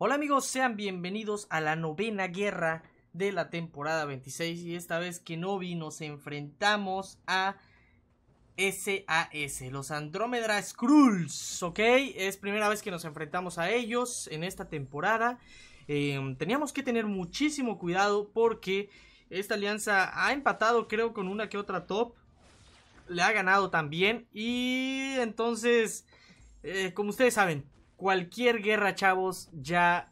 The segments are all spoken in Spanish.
Hola amigos, sean bienvenidos a la novena guerra de la temporada 26 y esta vez que no vi nos enfrentamos a SAS, los Andrómeda Skrulls, ¿ok? Es primera vez que nos enfrentamos a ellos en esta temporada. Em, teníamos que tener muchísimo cuidado porque esta alianza ha empatado creo con una que otra top. Le ha ganado también y entonces, eh, como ustedes saben, cualquier guerra, chavos, ya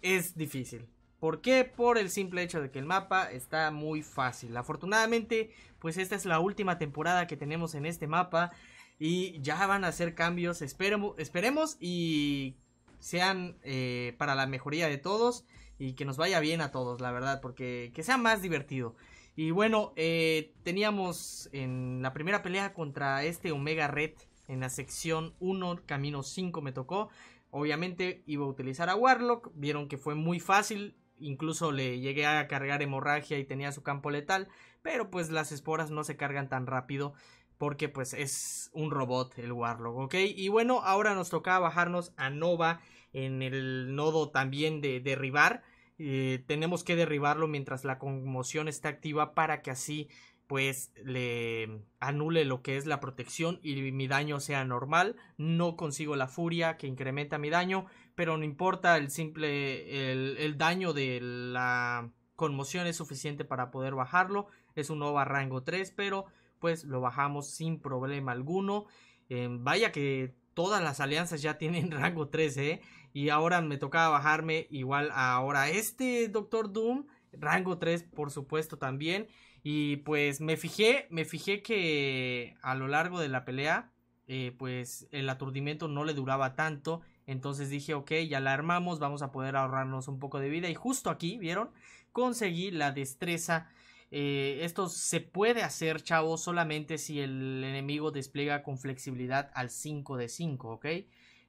es difícil. ¿Por qué? Por el simple hecho de que el mapa está muy fácil. Afortunadamente, pues esta es la última temporada que tenemos en este mapa. Y ya van a hacer cambios, esperemos, esperemos y sean eh, para la mejoría de todos y que nos vaya bien a todos, la verdad, porque que sea más divertido. Y bueno, eh, teníamos en la primera pelea contra este Omega Red, en la sección 1, camino 5 me tocó. Obviamente iba a utilizar a Warlock. Vieron que fue muy fácil. Incluso le llegué a cargar hemorragia y tenía su campo letal. Pero pues las esporas no se cargan tan rápido. Porque pues es un robot el Warlock, ¿ok? Y bueno, ahora nos tocaba bajarnos a Nova en el nodo también de derribar. Eh, tenemos que derribarlo mientras la conmoción está activa para que así pues le anule lo que es la protección y mi daño sea normal. No consigo la furia que incrementa mi daño, pero no importa, el simple el, daño de la conmoción es suficiente para poder bajarlo. Es un nuevo rango 3, pero pues lo bajamos sin problema alguno. Eh, vaya que todas las alianzas ya tienen rango 3, ¿eh? Y ahora me tocaba bajarme igual ahora este Doctor Doom, rango 3 por supuesto también. Y pues me fijé, me fijé que a lo largo de la pelea, eh, pues el aturdimiento no le duraba tanto. Entonces dije, ok, ya la armamos, vamos a poder ahorrarnos un poco de vida. Y justo aquí, ¿vieron? Conseguí la destreza. Eh, esto se puede hacer, chavo solamente si el enemigo despliega con flexibilidad al 5 de 5, ¿ok?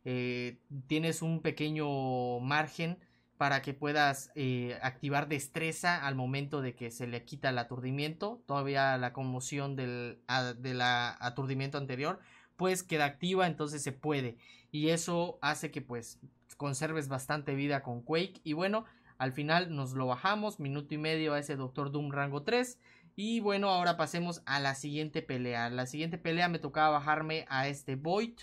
Eh, tienes un pequeño margen para que puedas eh, activar destreza al momento de que se le quita el aturdimiento. Todavía la conmoción del aturdimiento anterior, pues queda activa, entonces se puede. Y eso hace que pues conserves bastante vida con Quake. Y bueno, al final nos lo bajamos, minuto y medio a ese Doctor Doom rango 3. Y bueno, ahora pasemos a la siguiente pelea. La siguiente pelea me tocaba bajarme a este Void.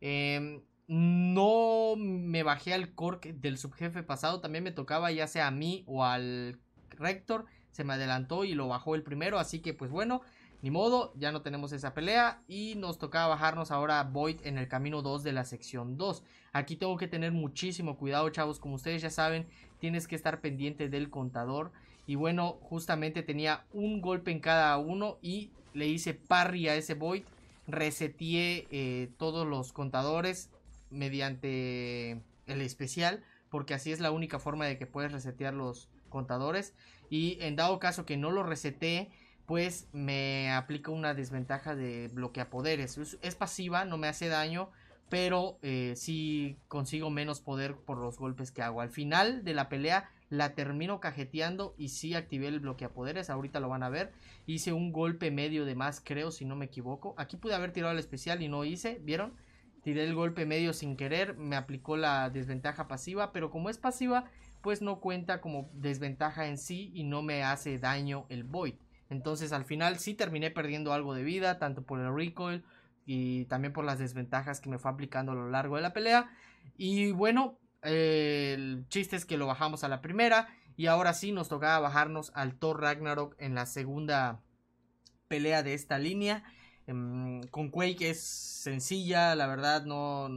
Eh, no me bajé al cork del subjefe pasado, también me tocaba ya sea a mí o al rector, se me adelantó y lo bajó el primero, así que pues bueno, ni modo, ya no tenemos esa pelea y nos tocaba bajarnos ahora a Void en el camino 2 de la sección 2. Aquí tengo que tener muchísimo cuidado chavos, como ustedes ya saben, tienes que estar pendiente del contador y bueno, justamente tenía un golpe en cada uno y le hice parry a ese Void reseteé eh, todos los contadores mediante el especial, porque así es la única forma de que puedes resetear los contadores. Y en dado caso que no lo resete, pues me aplica una desventaja de bloquea poderes. Es, pasiva, no me hace daño, pero si eh, sí consigo menos poder por los golpes que hago. Al final de la pelea la termino cajeteando y sí activé el poderes ahorita lo van a ver. Hice un golpe medio de más, creo, si no me equivoco. Aquí pude haber tirado al especial y no hice, ¿vieron? Tiré el golpe medio sin querer, me aplicó la desventaja pasiva, pero como es pasiva, pues no cuenta como desventaja en sí y no me hace daño el Void. Entonces al final sí terminé perdiendo algo de vida, tanto por el recoil y también por las desventajas que me fue aplicando a lo largo de la pelea. Y bueno, eh, el chiste es que lo bajamos a la primera y ahora sí nos tocaba bajarnos al Thor Ragnarok en la segunda pelea de esta línea. Em, con Quake es sencilla, la verdad, no,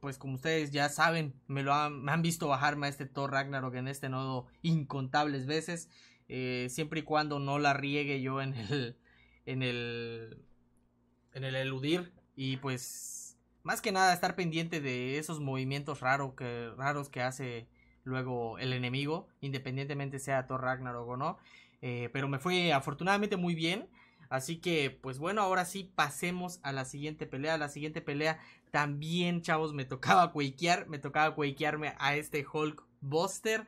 pues como ustedes ya saben, me lo han, visto bajarme a este Thor Ragnarok en este nodo incontables veces, eh, siempre y cuando no la riegue yo en el, en el, en el eludir y pues más que nada estar pendiente de esos movimientos que, raros que hace luego el enemigo, independientemente sea Thor Ragnarok o no, eh, pero me fue afortunadamente muy bien. Así que, pues bueno, ahora sí pasemos a la siguiente pelea. La siguiente pelea también, chavos, me tocaba quakear. Me tocaba quakearme a este Hulk Buster.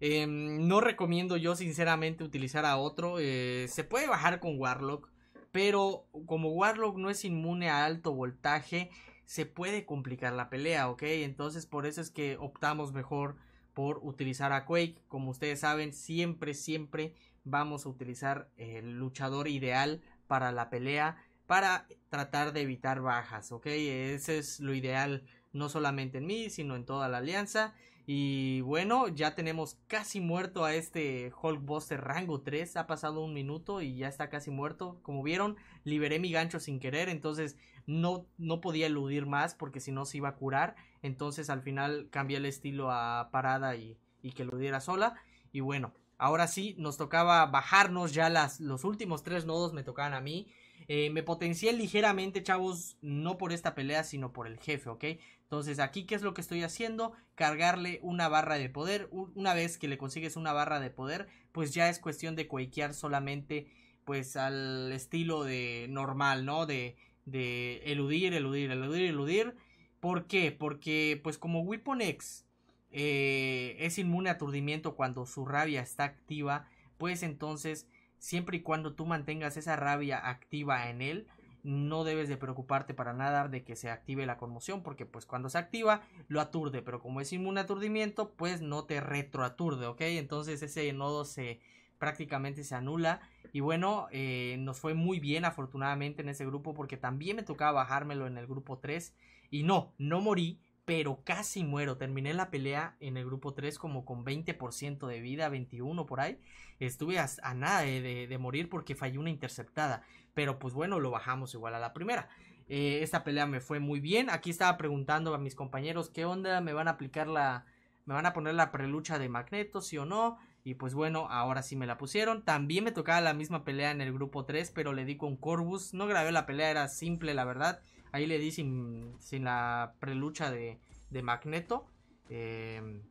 Em, no recomiendo yo, sinceramente, utilizar a otro. Eh, se puede bajar con Warlock. Pero como Warlock no es inmune a alto voltaje, se puede complicar la pelea, ¿ok? Entonces, por eso es que optamos mejor por utilizar a Quake. Como ustedes saben, siempre, siempre vamos a utilizar el luchador ideal para la pelea para tratar de evitar bajas, ¿ok? Ese es lo ideal, no solamente en mí, sino en toda la alianza. Y bueno, ya tenemos casi muerto a este Buster rango 3. Ha pasado un minuto y ya está casi muerto. Como vieron, liberé mi gancho sin querer, entonces no, no podía eludir más porque si no se iba a curar. Entonces al final cambié el estilo a parada y, y que diera sola. Y bueno, Ahora sí, nos tocaba bajarnos ya las, los últimos tres nodos me tocaban a mí. Eh, me potencié ligeramente, chavos, no por esta pelea, sino por el jefe, ¿ok? Entonces aquí, ¿qué es lo que estoy haciendo? Cargarle una barra de poder. Una vez que le consigues una barra de poder, pues ya es cuestión de cuequear solamente, pues al estilo de normal, ¿no? De, de eludir, eludir, eludir, eludir. ¿Por qué? Porque, pues como Weapon X eh, es inmune a aturdimiento cuando su rabia está activa, pues entonces siempre y cuando tú mantengas esa rabia activa en él, no debes de preocuparte para nada de que se active la conmoción, porque pues cuando se activa lo aturde, pero como es inmune a aturdimiento, pues no te retroaturde, ¿ok? Entonces ese nodo se prácticamente se anula y bueno, eh, nos fue muy bien afortunadamente en ese grupo porque también me tocaba bajármelo en el grupo 3 y no, no morí, pero casi muero. Terminé la pelea en el grupo 3 como con 20% de vida, 21 por ahí. Estuve a, nada de, morir porque fallé una interceptada. Pero pues bueno, lo bajamos igual a la primera. Eh, esta pelea me fue muy bien. Aquí estaba preguntando a mis compañeros qué onda, me van a aplicar la... Me van a poner la prelucha de Magneto, sí o no. Y pues bueno, ahora sí me la pusieron. También me tocaba la misma pelea en el grupo 3, pero le di con Corvus. No grabé la pelea, era simple la verdad. Ahí le di sin, la prelucha de, de Magneto. Em,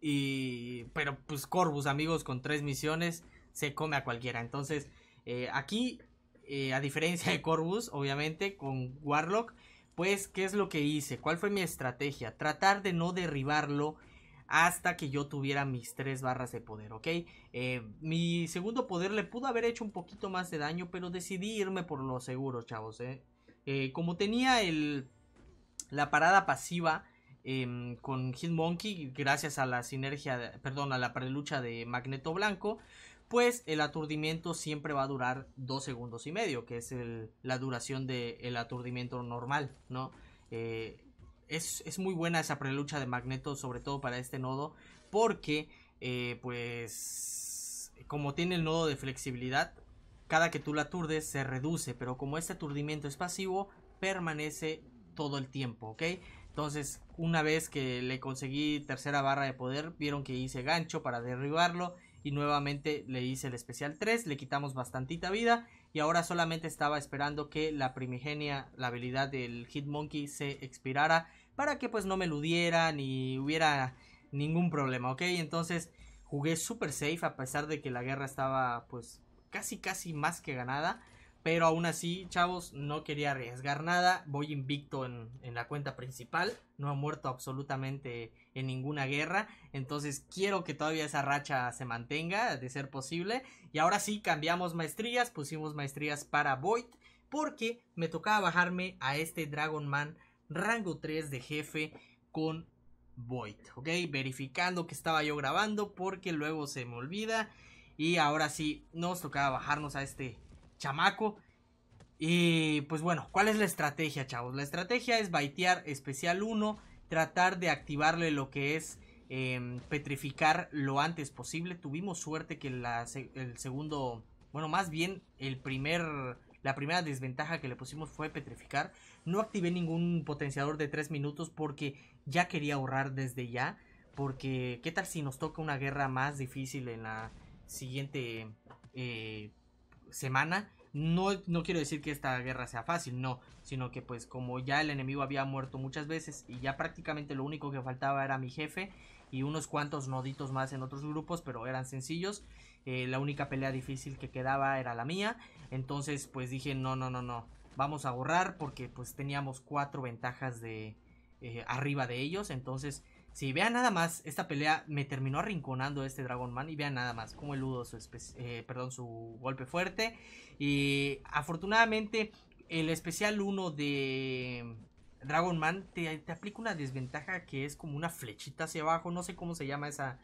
y, pero pues Corvus, amigos, con tres misiones se come a cualquiera. Entonces, eh, aquí, eh, a diferencia de Corvus, obviamente, con Warlock, pues, ¿qué es lo que hice? ¿Cuál fue mi estrategia? Tratar de no derribarlo hasta que yo tuviera mis tres barras de poder, ¿ok? Eh, mi segundo poder le pudo haber hecho un poquito más de daño, pero decidí irme por lo seguro, chavos, ¿eh? Eh, como tenía la parada pasiva em, con Hitmonkey, gracias a la sinergia, perdón, a la prelucha de Magneto Blanco, pues el aturdimiento siempre va a durar 2 segundos y medio, que es la duración del aturdimiento normal, ¿no? Eh, es, es, muy buena esa prelucha de Magneto, sobre todo para este nodo, porque, eh, pues, como tiene el nodo de flexibilidad, cada que tú la aturdes se reduce, pero como este aturdimiento es pasivo, permanece todo el tiempo, ¿ok? Entonces, una vez que le conseguí tercera barra de poder, vieron que hice gancho para derribarlo y nuevamente le hice el especial 3, le quitamos bastantita vida y ahora solamente estaba esperando que la primigenia, la habilidad del Hitmonkey se expirara para que pues no me eludiera ni hubiera ningún problema, ¿ok? Entonces jugué super safe a pesar de que la guerra estaba pues casi casi más que ganada. Pero aún así, chavos, no quería arriesgar nada. Voy invicto en, la cuenta principal. No ha muerto absolutamente en ninguna guerra. Entonces quiero que todavía esa racha se mantenga, de ser posible. Y ahora sí, cambiamos maestrías. Pusimos maestrías para Void. Porque me tocaba bajarme a este Dragon Man rango 3 de jefe con Void. ¿Ok? Verificando que estaba yo grabando porque luego se me olvida. Y ahora sí, nos tocaba bajarnos a este chamaco. Y pues bueno, ¿cuál es la estrategia, chavos? La estrategia es baitear especial 1, tratar de activarle lo que es em, petrificar lo antes posible. Tuvimos suerte que el segundo, bueno, más bien el primer, la primera desventaja que le pusimos fue petrificar. No activé ningún potenciador de 3 minutos porque ya quería ahorrar desde ya. Porque, ¿qué tal si nos toca una guerra más difícil en la, siguiente eh, semana. No, quiero decir que esta guerra sea fácil, no, sino que pues como ya el enemigo había muerto muchas veces y ya prácticamente lo único que faltaba era mi jefe y unos cuantos noditos más en otros grupos, pero eran sencillos. Eh, la única pelea difícil que quedaba era la mía, entonces pues dije no, no, no, no, vamos a ahorrar porque pues teníamos cuatro ventajas de eh, arriba de ellos, entonces si vean nada más, esta pelea me terminó arrinconando este Dragon Man y vean nada más cómo eludo su, eh, perdón, su golpe fuerte. Y afortunadamente el especial 1 de Dragon Man te, aplica una desventaja que es como una flechita hacia abajo, no sé cómo se llama esa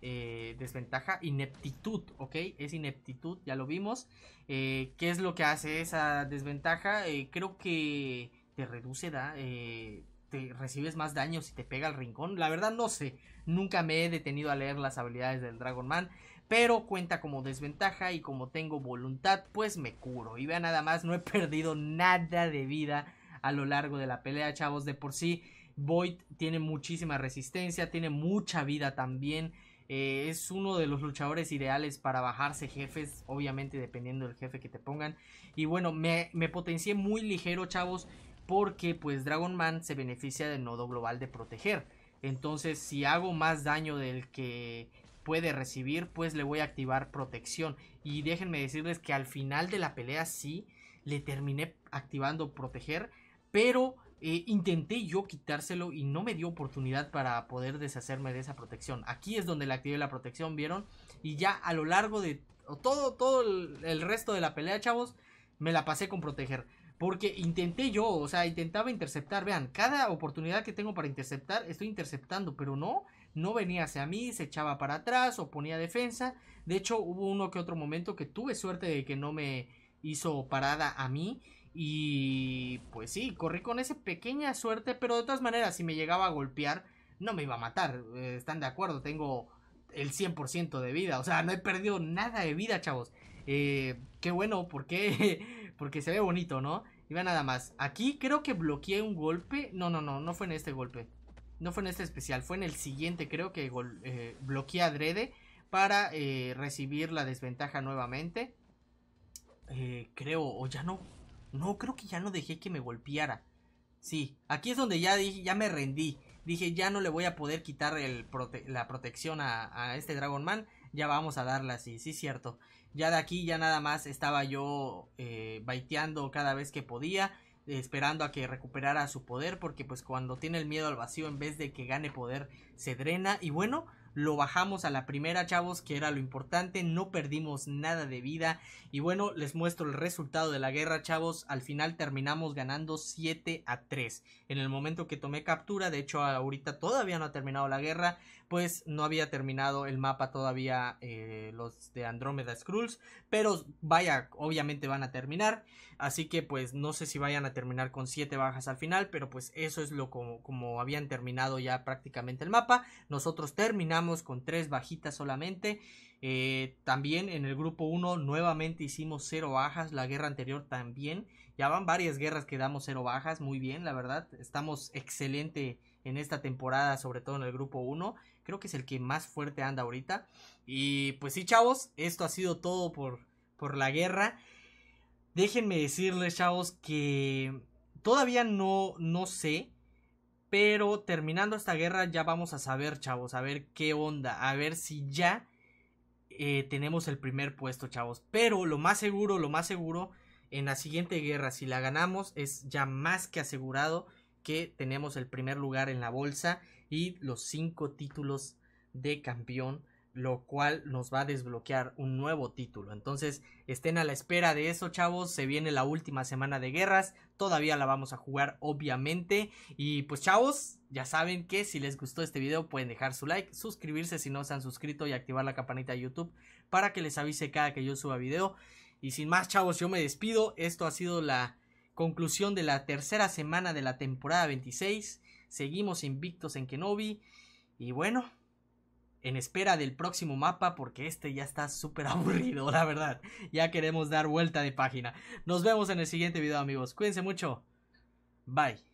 eh, desventaja, ineptitud, ¿ok? Es ineptitud, ya lo vimos. Eh, ¿Qué es lo que hace esa desventaja? creo que te reduce, da recibes más daño si te pega el rincón. La verdad no sé, nunca me he detenido a leer las habilidades del Dragon Man, pero cuenta como desventaja y como tengo voluntad, pues me curo. Y vea nada más, no he perdido nada de vida a lo largo de la pelea, chavos, de por sí. Void tiene muchísima resistencia, tiene mucha vida también. Eh, es uno de los luchadores ideales para bajarse jefes, obviamente dependiendo del jefe que te pongan. Y bueno, me, me potencié muy ligero, chavos porque pues Dragon Man se beneficia del nodo global de proteger. Entonces si hago más daño del que puede recibir, pues le voy a activar protección. Y déjenme decirles que al final de la pelea sí le terminé activando proteger, pero eh, intenté yo quitárselo y no me dio oportunidad para poder deshacerme de esa protección. Aquí es donde le activé la protección, ¿vieron? Y ya a lo largo de todo, todo el resto de la pelea, chavos, me la pasé con proteger. Porque intenté yo, o sea, intentaba interceptar. Vean, cada oportunidad que tengo para interceptar, estoy interceptando, pero no, no venía hacia mí, se echaba para atrás o ponía defensa. De hecho, hubo uno que otro momento que tuve suerte de que no me hizo parada a mí. Y pues sí, corrí con esa pequeña suerte, pero de todas maneras, si me llegaba a golpear, no me iba a matar. Eh, ¿Están de acuerdo? Tengo el 100% de vida, o sea, no he perdido nada de vida, chavos. Eh, qué bueno, porque, porque se ve bonito, ¿no? Y vean nada más. Aquí creo que bloqueé un golpe. No, no, no. No fue en este golpe. No fue en este especial. Fue en el siguiente. Creo que eh, bloqueé adrede. Para eh, recibir la desventaja nuevamente. Eh, creo. O ya no. No, creo que ya no dejé que me golpeara. Sí. Aquí es donde ya dije. Ya me rendí. Dije ya no le voy a poder quitar la protección a, a este Dragon Man ya vamos a darla así, sí cierto. Ya de aquí ya nada más estaba yo eh, baiteando cada vez que podía, esperando a que recuperara su poder, porque pues cuando tiene el miedo al vacío, en vez de que gane poder, se drena. Y bueno, lo bajamos a la primera, chavos, que era lo importante, no perdimos nada de vida. Y bueno, les muestro el resultado de la guerra, chavos, al final terminamos ganando 7 a 3. En el momento que tomé captura, de hecho ahorita todavía no ha terminado la guerra, pues no había terminado el mapa todavía eh, los de Andrómeda Scrolls, pero vaya, obviamente van a terminar, así que pues no sé si vayan a terminar con 7 bajas al final, pero pues eso es lo como, como habían terminado ya prácticamente el mapa, nosotros terminamos con tres bajitas solamente. Eh, también en el grupo 1 nuevamente hicimos cero bajas, la guerra anterior también. Ya van varias guerras que damos cero bajas, muy bien, la verdad. Estamos excelente en esta temporada, sobre todo en el grupo 1. Creo que es el que más fuerte anda ahorita. Y pues sí, chavos, esto ha sido todo por, por la guerra. Déjenme decirles, chavos, que todavía no, no sé pero terminando esta guerra ya vamos a saber, chavos, a ver qué onda, a ver si ya eh, tenemos el primer puesto, chavos. Pero lo más seguro, lo más seguro, en la siguiente guerra, si la ganamos, es ya más que asegurado que tenemos el primer lugar en la bolsa y los cinco títulos de campeón lo cual nos va a desbloquear un nuevo título. Entonces, estén a la espera de eso, chavos. Se viene la última semana de guerras. Todavía la vamos a jugar, obviamente. Y pues, chavos, ya saben que si les gustó este video pueden dejar su like, suscribirse si no se han suscrito y activar la campanita de YouTube para que les avise cada que yo suba video. Y sin más, chavos, yo me despido. Esto ha sido la conclusión de la tercera semana de la temporada 26. Seguimos invictos en Kenobi. Y bueno, en espera del próximo mapa porque este ya está súper aburrido, la verdad. Ya queremos dar vuelta de página. Nos vemos en el siguiente video amigos. Cuídense mucho. Bye.